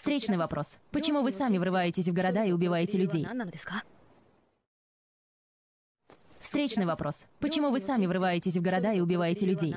Встречный вопрос. Почему вы сами врываетесь в города и убиваете людей? Встречный вопрос. Почему вы сами врываетесь в города и убиваете людей?